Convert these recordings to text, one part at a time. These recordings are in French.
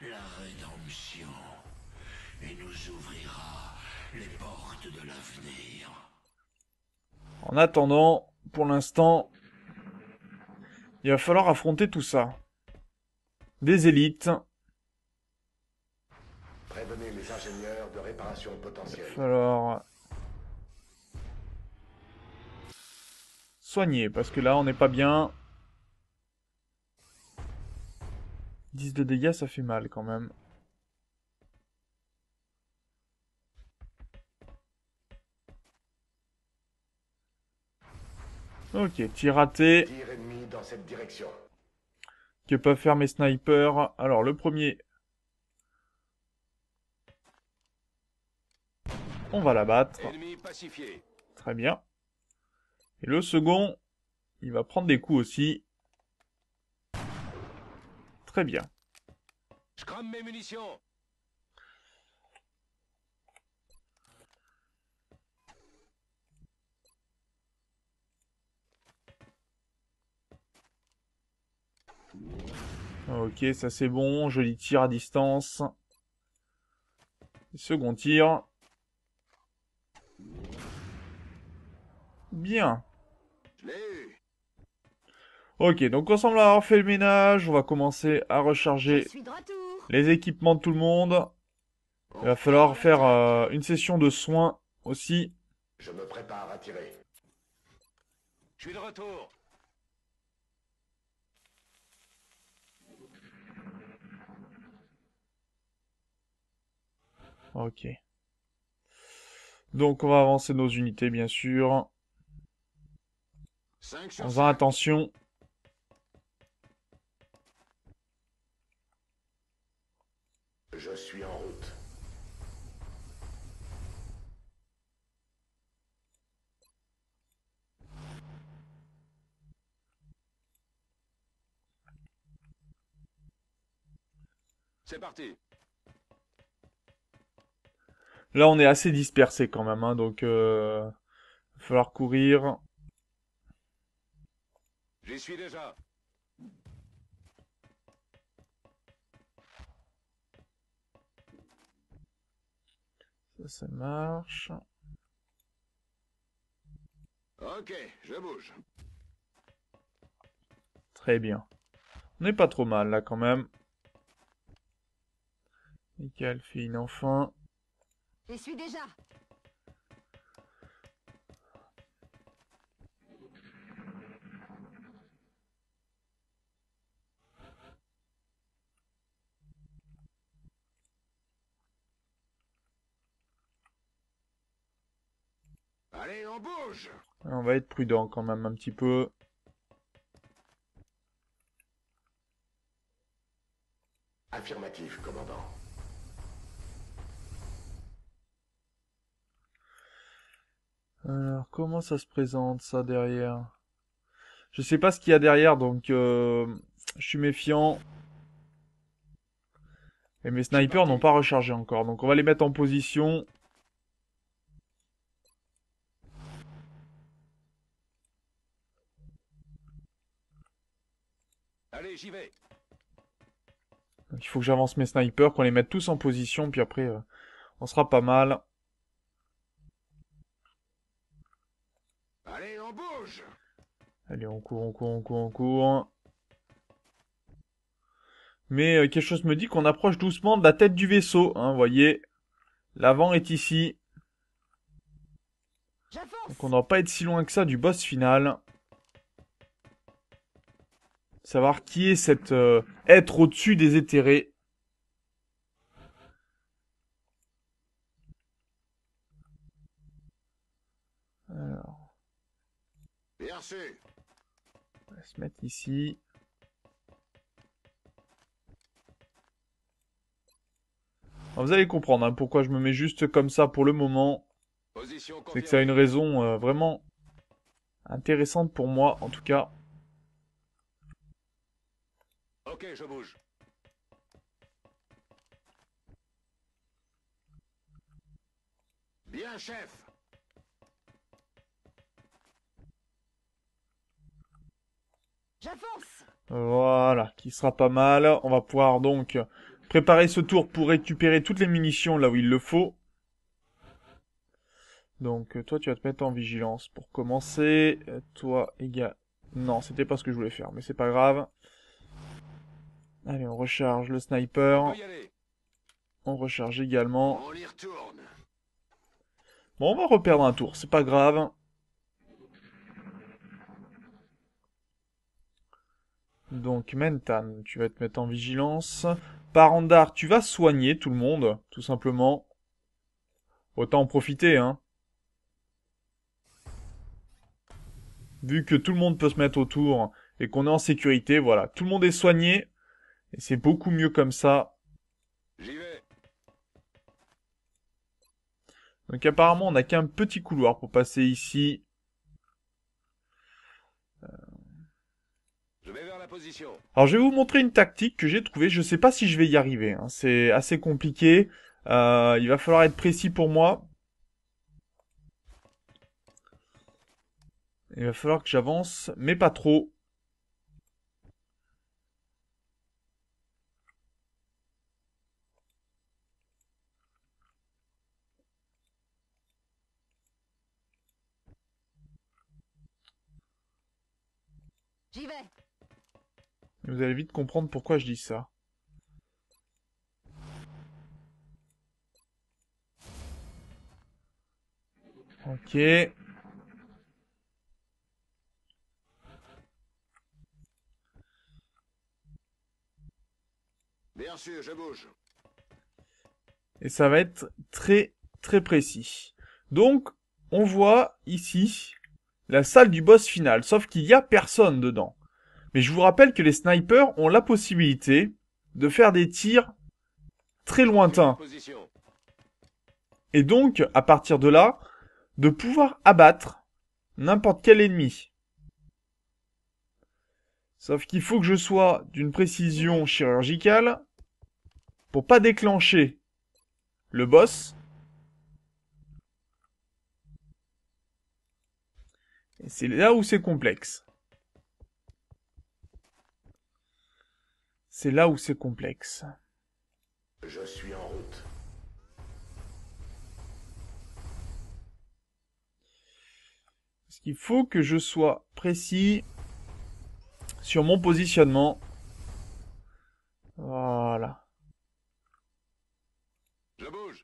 la rédemption et nous ouvrira les portes de l'avenir. En attendant, pour l'instant, il va falloir affronter tout ça. Des élites. Prévenez les ingénieurs de réparation potentielle. Il falloir... Soigner, parce que là, on n'est pas bien. 10 de dégâts, ça fait mal quand même. Ok, tir raté. dans cette direction. Que peuvent faire mes snipers Alors, le premier... On va la battre. Très bien. Et le second, il va prendre des coups aussi. Très bien. Je crame mes munitions. Ok, ça c'est bon. Je Joli tire à distance. Second tir. Bien. Ok, donc on semble avoir fait le ménage. On va commencer à recharger les équipements de tout le monde. Il va falloir faire euh, une session de soins aussi. Je Ok. Donc on va avancer nos unités bien sûr. En faisant attention Là, on est assez dispersé quand même, hein, donc euh, va falloir courir. J'y suis déjà. Ça, ça marche. Ok, je bouge. Très bien. On n'est pas trop mal là quand même fait une enfant. Je suis déjà. Allez, on bouge On va être prudent quand même un petit peu. Affirmatif, commandant. Alors, comment ça se présente, ça, derrière Je sais pas ce qu'il y a derrière, donc euh, je suis méfiant. Et mes snipers n'ont pas rechargé encore, donc on va les mettre en position. Allez, j'y vais il faut que j'avance mes snipers, qu'on les mette tous en position, puis après, euh, on sera pas mal. Allez, on court, on court, on court, on court. Mais quelque euh, chose me dit qu'on approche doucement de la tête du vaisseau. Hein, voyez, l'avant est ici. Donc on ne doit pas être si loin que ça du boss final. Savoir qui est cet euh, être au-dessus des éthérés. Alors. Merci mettre ici. vous allez comprendre hein, pourquoi je me mets juste comme ça pour le moment. C'est que ça a une raison euh, vraiment intéressante pour moi, en tout cas. Ok, je bouge. Bien, chef Voilà, qui sera pas mal. On va pouvoir donc préparer ce tour pour récupérer toutes les munitions là où il le faut. Donc euh, toi tu vas te mettre en vigilance pour commencer. Euh, toi égal... Non, c'était pas ce que je voulais faire, mais c'est pas grave. Allez, on recharge le sniper. On recharge également. Bon, on va reperdre un tour, c'est pas grave. Donc Mentan, tu vas te mettre en vigilance. Parandar, tu vas soigner tout le monde, tout simplement. Autant en profiter, hein. Vu que tout le monde peut se mettre autour et qu'on est en sécurité, voilà. Tout le monde est soigné. Et c'est beaucoup mieux comme ça. J'y vais. Donc apparemment, on n'a qu'un petit couloir pour passer ici. Alors je vais vous montrer une tactique que j'ai trouvée. Je ne sais pas si je vais y arriver. Hein. C'est assez compliqué. Euh, il va falloir être précis pour moi. Il va falloir que j'avance, mais pas trop. Vous allez vite comprendre pourquoi je dis ça. Ok. Bien sûr, je bouge. Et ça va être très très précis. Donc, on voit ici la salle du boss final, sauf qu'il n'y a personne dedans. Mais je vous rappelle que les snipers ont la possibilité de faire des tirs très lointains. Et donc, à partir de là, de pouvoir abattre n'importe quel ennemi. Sauf qu'il faut que je sois d'une précision chirurgicale pour pas déclencher le boss. Et c'est là où c'est complexe. C'est là où c'est complexe. Je suis en route. Parce qu'il faut que je sois précis sur mon positionnement. Voilà. Je bouge.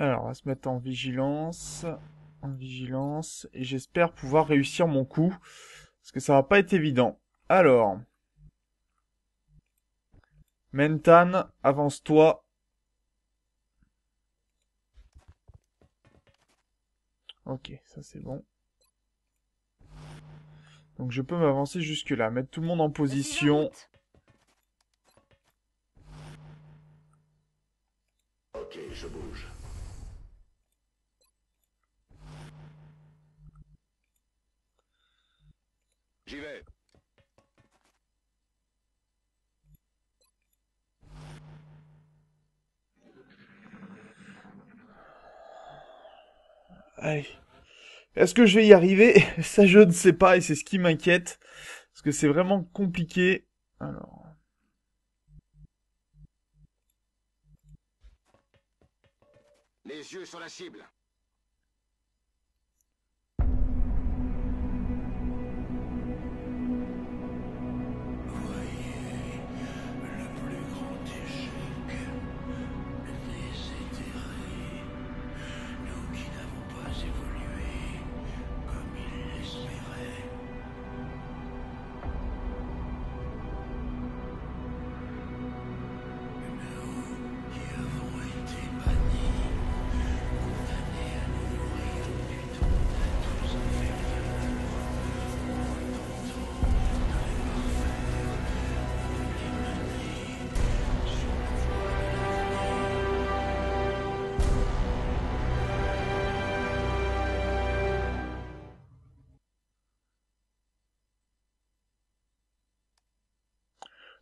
Alors, on va se mettre en vigilance. En vigilance. Et j'espère pouvoir réussir mon coup. Parce que ça va pas être évident. Alors. Mentan, avance-toi. Ok, ça c'est bon. Donc je peux m'avancer jusque là, mettre tout le monde en position. J'y vais. Est-ce que je vais y arriver Ça, je ne sais pas, et c'est ce qui m'inquiète. Parce que c'est vraiment compliqué. Alors... Les yeux sur la cible.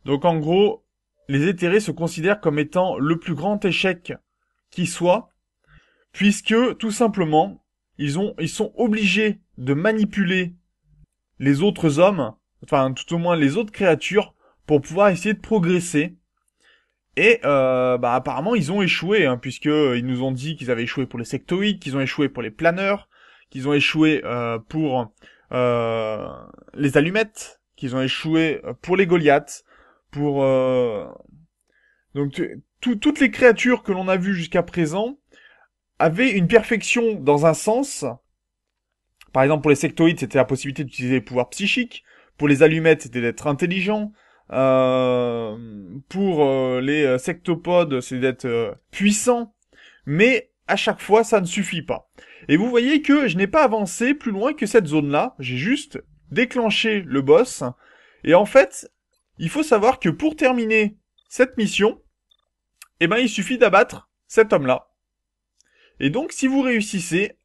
Donc en gros, les éthérés se considèrent comme étant le plus grand échec qui soit, puisque tout simplement, ils, ont, ils sont obligés de manipuler les autres hommes, enfin tout au moins les autres créatures, pour pouvoir essayer de progresser. Et euh, bah, apparemment ils ont échoué, hein, puisque ils nous ont dit qu'ils avaient échoué pour les sectoïdes, qu'ils ont échoué pour les planeurs, qu'ils ont échoué euh, pour euh, les allumettes, qu'ils ont échoué pour les Goliaths, pour euh, donc toutes les créatures que l'on a vues jusqu'à présent avaient une perfection dans un sens. Par exemple, pour les sectoïdes, c'était la possibilité d'utiliser les pouvoirs psychiques. Pour les allumettes, c'était d'être intelligent. Euh, pour euh, les sectopodes, c'est d'être puissant. Mais à chaque fois, ça ne suffit pas. Et vous voyez que je n'ai pas avancé plus loin que cette zone-là. J'ai juste déclenché le boss. Et en fait, il faut savoir que pour terminer cette mission, eh ben, il suffit d'abattre cet homme-là. Et donc, si vous réussissez,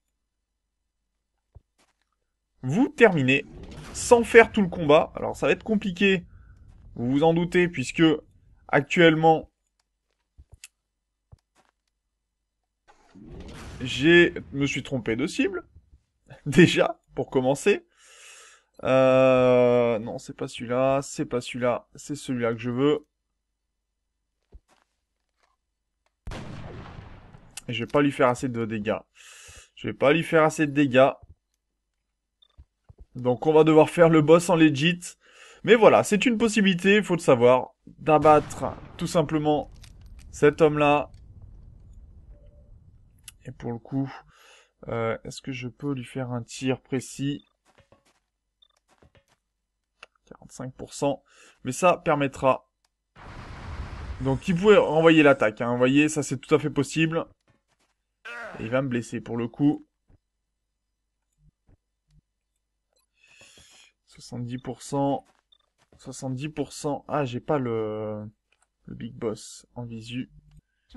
vous terminez sans faire tout le combat. Alors, ça va être compliqué, vous vous en doutez, puisque actuellement, j'ai, me suis trompé de cible. Déjà, pour commencer. Euh, non, c'est pas celui-là, c'est pas celui-là, c'est celui-là que je veux. Et je vais pas lui faire assez de dégâts. Je vais pas lui faire assez de dégâts. Donc on va devoir faire le boss en legit. Mais voilà, c'est une possibilité, il faut le savoir, d'abattre tout simplement cet homme-là. Et pour le coup, euh, est-ce que je peux lui faire un tir précis 5%, Mais ça permettra... Donc il pouvait renvoyer l'attaque. Hein. Vous voyez, ça c'est tout à fait possible. il va me blesser pour le coup. 70%. 70%. Ah, j'ai pas le... le Big Boss en visu. Je se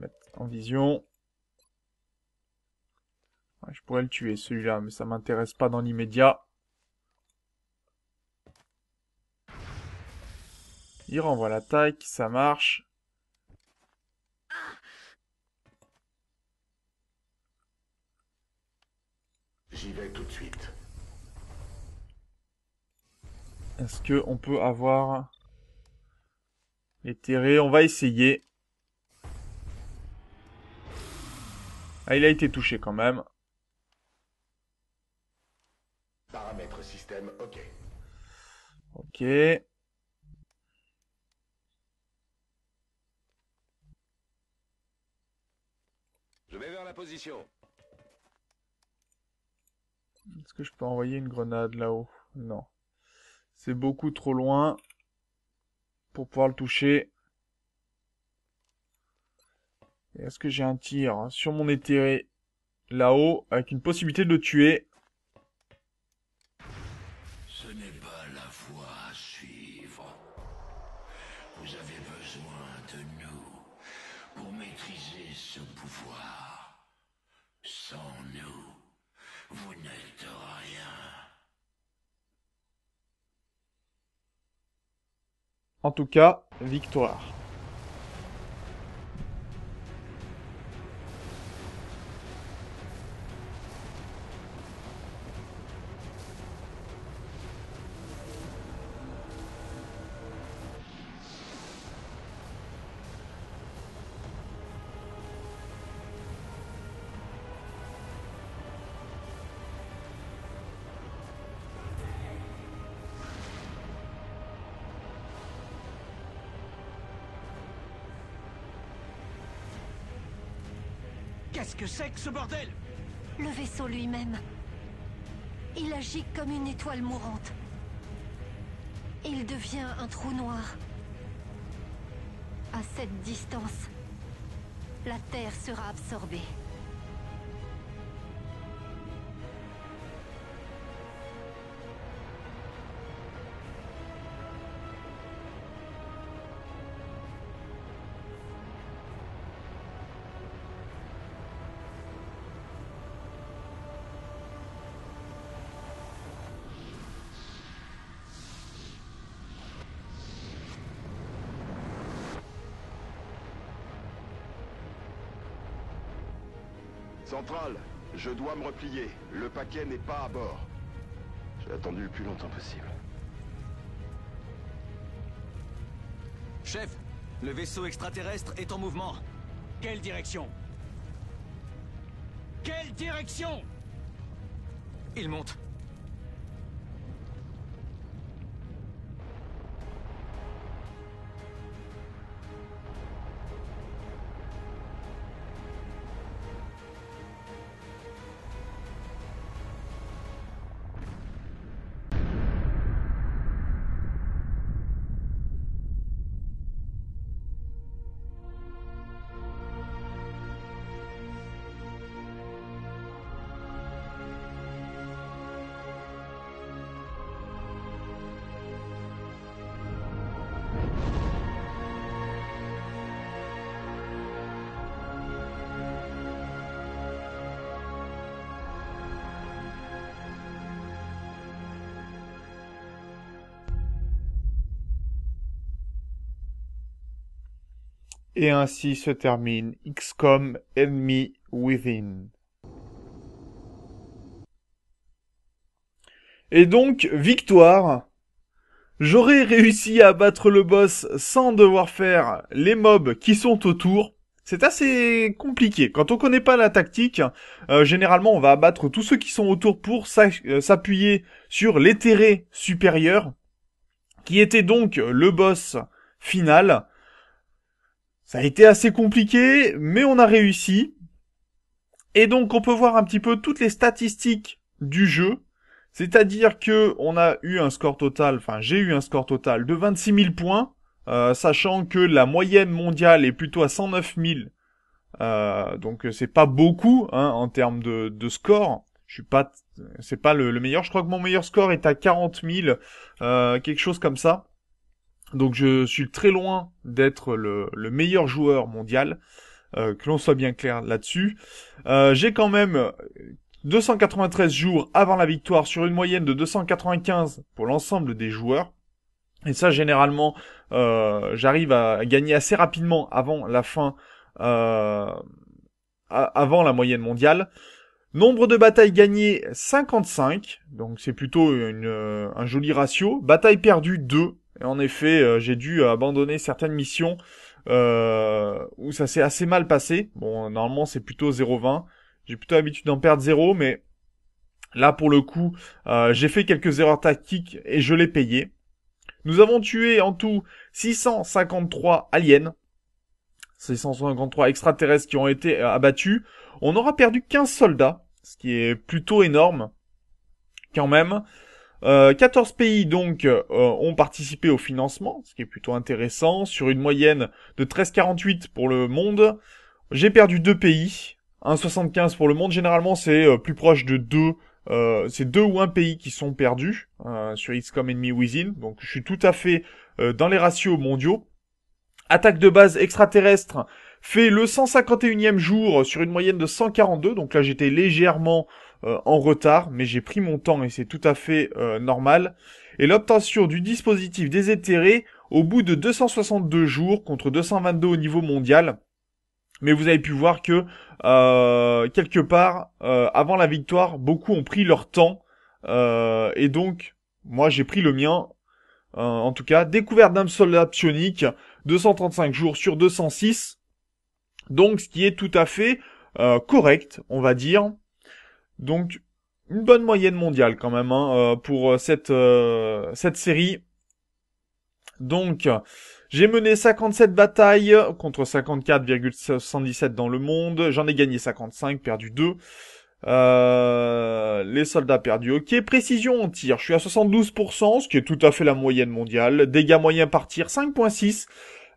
mettre en vision. je pourrais le tuer celui-là, mais ça m'intéresse pas dans l'immédiat. Il renvoie l'attaque, ça marche. J'y vais tout de suite. Est-ce que on peut avoir éthéré On va essayer. Ah, il a été touché quand même. Paramètres système, ok. Ok. Est-ce que je peux envoyer une grenade là-haut Non. C'est beaucoup trop loin pour pouvoir le toucher. Est-ce que j'ai un tir sur mon éthéré là-haut avec une possibilité de le tuer En tout cas, victoire. Le vaisseau lui-même. Il agit comme une étoile mourante. Il devient un trou noir. À cette distance, la Terre sera absorbée. Central, je dois me replier. Le paquet n'est pas à bord. J'ai attendu le plus longtemps possible. Chef, le vaisseau extraterrestre est en mouvement. Quelle direction Quelle direction Il monte. Et ainsi se termine XCOM Enemy Within. Et donc, victoire J'aurais réussi à battre le boss sans devoir faire les mobs qui sont autour. C'est assez compliqué. Quand on connaît pas la tactique, euh, généralement on va abattre tous ceux qui sont autour pour euh, s'appuyer sur l'éthéré supérieur, qui était donc le boss final. Ça a été assez compliqué, mais on a réussi. Et donc on peut voir un petit peu toutes les statistiques du jeu. C'est-à-dire que on a eu un score total, enfin j'ai eu un score total de 26 000 points, euh, sachant que la moyenne mondiale est plutôt à 109 000. Euh, donc c'est pas beaucoup hein, en termes de, score. Je suis pas, c'est pas le, meilleur. Je crois que mon meilleur score est à 40 000, euh, quelque chose comme ça. Donc je suis très loin d'être le, le meilleur joueur mondial, euh, que l'on soit bien clair là-dessus. Euh, j'ai quand même 293 euh, jours avant la victoire sur une moyenne de 295 pour l'ensemble des joueurs. Et ça, généralement, j'arrive à gagner assez rapidement avant la fin, avant la moyenne mondiale. Nombre de batailles gagnées 55, donc c'est plutôt une, un joli ratio. Bataille perdue 2, et en effet, euh, j'ai dû abandonner certaines missions euh, où ça s'est assez mal passé. Bon, normalement, c'est plutôt 0-20. J'ai plutôt l'habitude d'en perdre 0, mais là, pour le coup, euh, j'ai fait quelques erreurs tactiques et je l'ai payé. Nous avons tué en tout 653 aliens. 653 extraterrestres qui ont été abattus. On aura perdu 15 soldats, ce qui est plutôt énorme quand même. Euh, 14 pays donc euh, ont participé au financement, ce qui est plutôt intéressant, sur une moyenne de 13,48 pour le monde. J'ai perdu deux pays, 1,75 pour le monde. Généralement, c'est euh, plus proche de deux. Euh, c'est deux ou un pays qui sont perdus sur XCom Enemy Within. Donc, je suis tout à fait dans les ratios mondiaux. Attaque de base extraterrestre fait le 151e jour sur une moyenne de 142. Donc là, j'étais légèrement euh, en retard, mais j'ai pris mon temps et c'est tout à fait euh, normal. Et l'obtention du dispositif éthérés au bout de 262 jours contre 222 au niveau mondial. Mais vous avez pu voir que euh, quelque part, avant la victoire, beaucoup ont pris leur temps. et donc, moi j'ai pris le mien. en tout cas, découverte d'un soldat psionique, 235 jours sur 206. Donc, ce qui est tout à fait correct, on va dire. Donc une bonne moyenne mondiale quand même hein, euh, pour euh, cette euh, cette série. Donc j'ai mené 57 batailles contre 54,77 dans le monde. J'en ai gagné 55, perdu 2. les soldats perdus, ok. Précision en tir, je suis à 72%, ce qui est tout à fait la moyenne mondiale. Dégâts moyens par tir, 5.6.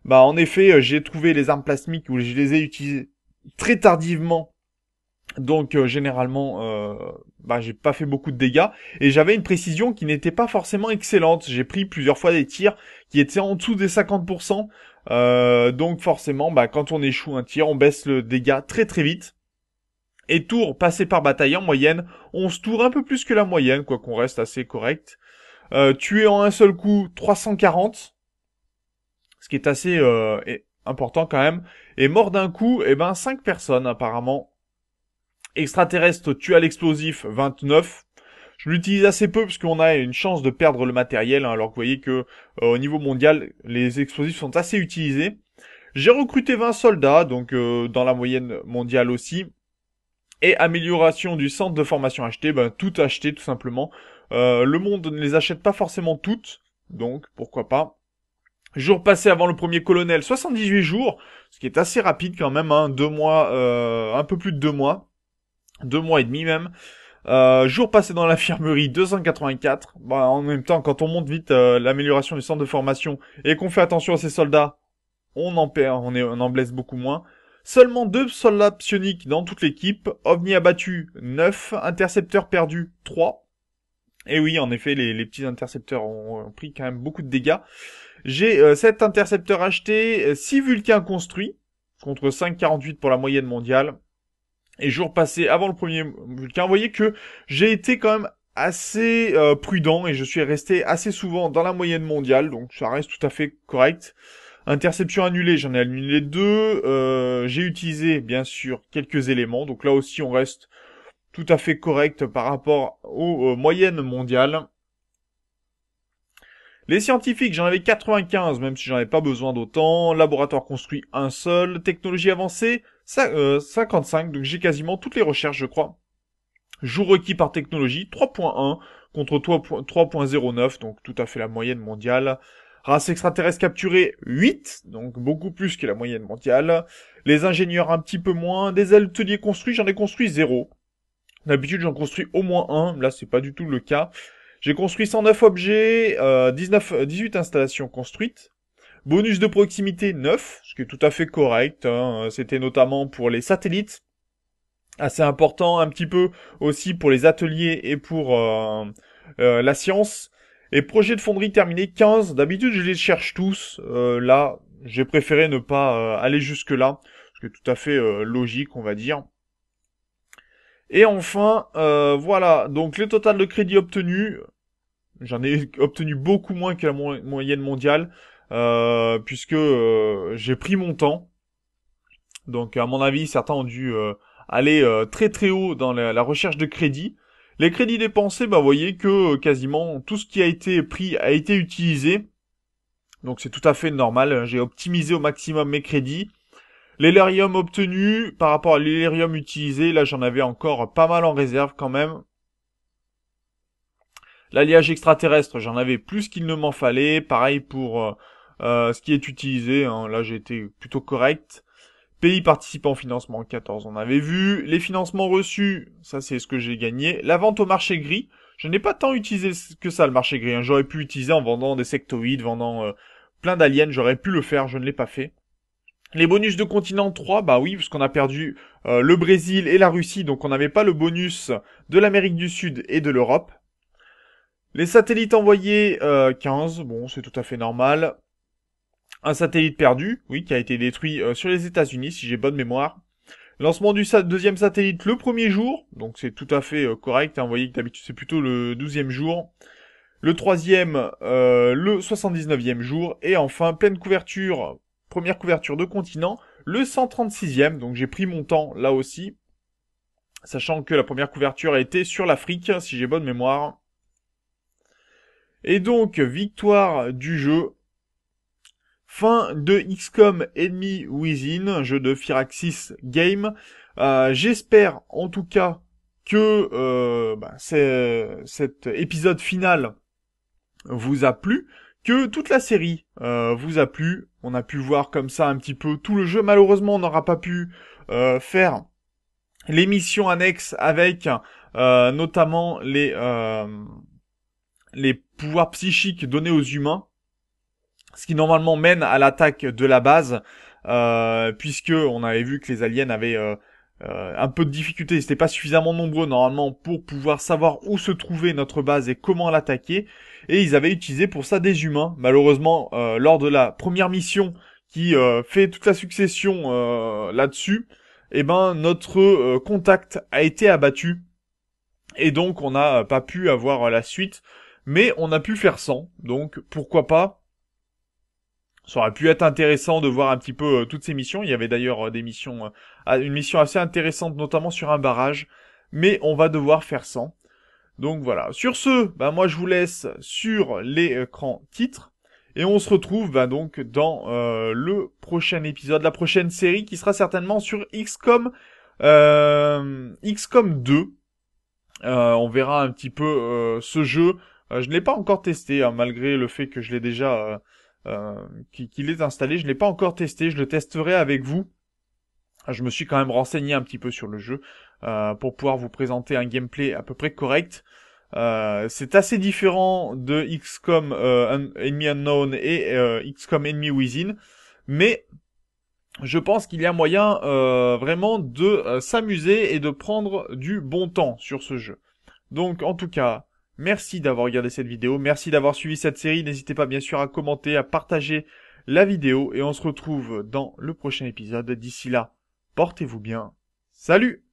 Bah en effet, j'ai trouvé les armes plasmiques où je les ai utilisées très tardivement donc euh, généralement, euh, bah, j'ai pas fait beaucoup de dégâts et j'avais une précision qui n'était pas forcément excellente. J'ai pris plusieurs fois des tirs qui étaient en dessous des 50%. Euh, donc forcément, bah, quand on échoue un tir, on baisse le dégât très très vite. Et tour, passé par bataille en moyenne, on se tourne un peu plus que la moyenne, quoiqu'on reste assez correct. Euh, tuer en un seul coup 340, ce qui est assez important quand même. Et mort d'un coup, eh ben 5 personnes apparemment Extraterrestre tue à l'explosif 29. Je l'utilise assez peu parce qu'on a une chance de perdre le matériel, hein, alors que vous voyez que euh, au niveau mondial, les explosifs sont assez utilisés. J'ai recruté 20 soldats, donc euh, dans la moyenne mondiale aussi. Et amélioration du centre de formation acheté, ben tout acheté tout simplement. Euh, le monde ne les achète pas forcément toutes, donc pourquoi pas. Jour passé avant le premier colonel, 78 jours, ce qui est assez rapide quand même, hein, deux mois, un peu plus de deux mois deux mois et demi même. Euh, jour passé dans l'infirmerie 284. Bah, en même temps, quand on monte vite euh, l'amélioration du centre de formation et qu'on fait attention à ses soldats, on en perd, on, en blesse beaucoup moins. Seulement deux soldats psioniques dans toute l'équipe. OVNI abattu 9, Intercepteurs perdu 3. Et oui, en effet, les, petits intercepteurs ont, pris quand même beaucoup de dégâts. J'ai euh, 7 intercepteurs achetés, 6 vulcains construits, contre 5,48 pour la moyenne mondiale et jours passés avant le premier Vulcain, vous voyez que j'ai été quand même assez euh, prudent et je suis resté assez souvent dans la moyenne mondiale, donc ça reste tout à fait correct. Interception annulée, j'en ai annulé deux. Euh, j'ai utilisé bien sûr quelques éléments, donc là aussi on reste tout à fait correct par rapport aux moyennes mondiales. Les scientifiques, j'en avais 95, même si j'en avais pas besoin d'autant. Laboratoire construit un seul. Technologie avancée, 55, euh, donc j'ai quasiment toutes les recherches, je crois. Jour requis par technologie, 3.1 contre 3.09, donc tout à fait la moyenne mondiale. Race extraterrestre capturée, 8, donc beaucoup plus que la moyenne mondiale. Les ingénieurs un petit peu moins. Des ateliers construits, j'en ai construit 0. D'habitude j'en construis au moins un, là c'est pas du tout le cas. J'ai construit 109 objets, 19, euh, 18 installations construites. Bonus de proximité 9, ce qui est tout à fait correct. Hein. C'était notamment pour les satellites. Assez important un petit peu aussi pour les ateliers et pour euh, euh, la science. Et projet de fonderie terminé 15. D'habitude je les cherche tous. Euh, là, j'ai préféré ne pas aller jusque-là. Ce qui est tout à fait logique, on va dire. Et enfin, voilà, donc le total de crédits obtenus, j'en ai obtenu beaucoup moins que la moyenne mondiale. Euh, puisque euh, j'ai pris mon temps. Donc à mon avis, certains ont dû euh, aller très très haut dans la, recherche de crédits. Les crédits dépensés, bah vous voyez que quasiment tout ce qui a été pris a été utilisé. Donc c'est tout à fait normal, j'ai optimisé au maximum mes crédits. L'élérium obtenu par rapport à l'élérium utilisé, là j'en avais encore pas mal en réserve quand même. L'alliage extraterrestre, j'en avais plus qu'il ne m'en fallait. Pareil pour euh, ce qui est utilisé, hein, là j'ai été plutôt correct. Pays participant au financement 14, on avait vu. Les financements reçus, ça c'est ce que j'ai gagné. La vente au marché gris, je n'ai pas tant utilisé que ça le marché gris. Hein. J'aurais pu utiliser en vendant des sectoïdes, vendant euh, plein d'aliens, j'aurais pu le faire, je ne l'ai pas fait. Les bonus de continent 3, bah oui, puisqu'on a perdu euh, le Brésil et la Russie, donc on n'avait pas le bonus de l'Amérique du Sud et de l'Europe. Les satellites envoyés, 15, bon, c'est tout à fait normal. Un satellite perdu, oui, qui a été détruit euh, sur les États-Unis, si j'ai bonne mémoire. Lancement du deuxième satellite le premier jour, donc c'est tout à fait euh, correct. Hein, vous voyez que d'habitude c'est plutôt le douzième jour. Le troisième, euh, le 79e jour. Et enfin, pleine couverture, première couverture de continent, le 136e. Donc j'ai pris mon temps là aussi. Sachant que la première couverture a été sur l'Afrique, si j'ai bonne mémoire. Et donc, victoire du jeu Fin de XCOM Enemy Within, jeu de Firaxis Game. Euh, j'espère en tout cas que euh, bah, cet épisode final vous a plu, que toute la série euh, vous a plu. On a pu voir comme ça un petit peu tout le jeu. Malheureusement, on n'aura pas pu faire l'émission annexe avec notamment les les pouvoirs psychiques donnés aux humains ce qui normalement mène à l'attaque de la base, euh, puisque on avait vu que les aliens avaient euh, euh, un peu de difficulté, ils n'étaient pas suffisamment nombreux normalement pour pouvoir savoir où se trouvait notre base et comment l'attaquer, et ils avaient utilisé pour ça des humains. Malheureusement, euh, lors de la première mission qui fait toute la succession là-dessus, eh ben notre contact a été abattu, et donc on n'a pas pu avoir la suite, mais on a pu faire sans, donc pourquoi pas ça aurait pu être intéressant de voir un petit peu euh, toutes ces missions. Il y avait d'ailleurs euh, des missions, euh, une mission assez intéressante, notamment sur un barrage. Mais on va devoir faire sans. Donc voilà. Sur ce, bah moi je vous laisse sur l'écran titre. Et on se retrouve ben, donc dans le prochain épisode, la prochaine série qui sera certainement sur XCOM, euh, XCOM 2. on verra un petit peu ce jeu. je ne l'ai pas encore testé, hein, malgré le fait que je l'ai déjà qu'il euh, qui est installé. Je l'ai pas encore testé, je le testerai avec vous. Je me suis quand même renseigné un petit peu sur le jeu euh, pour pouvoir vous présenter un gameplay à peu près correct. Euh, c'est assez différent de XCOM Enemy Unknown et XCOM Enemy Within, mais je pense qu'il y a moyen vraiment de s'amuser et de prendre du bon temps sur ce jeu. Donc en tout cas, Merci d'avoir regardé cette vidéo, merci d'avoir suivi cette série. N'hésitez pas bien sûr à commenter, à partager la vidéo et on se retrouve dans le prochain épisode. D'ici là, portez-vous bien. Salut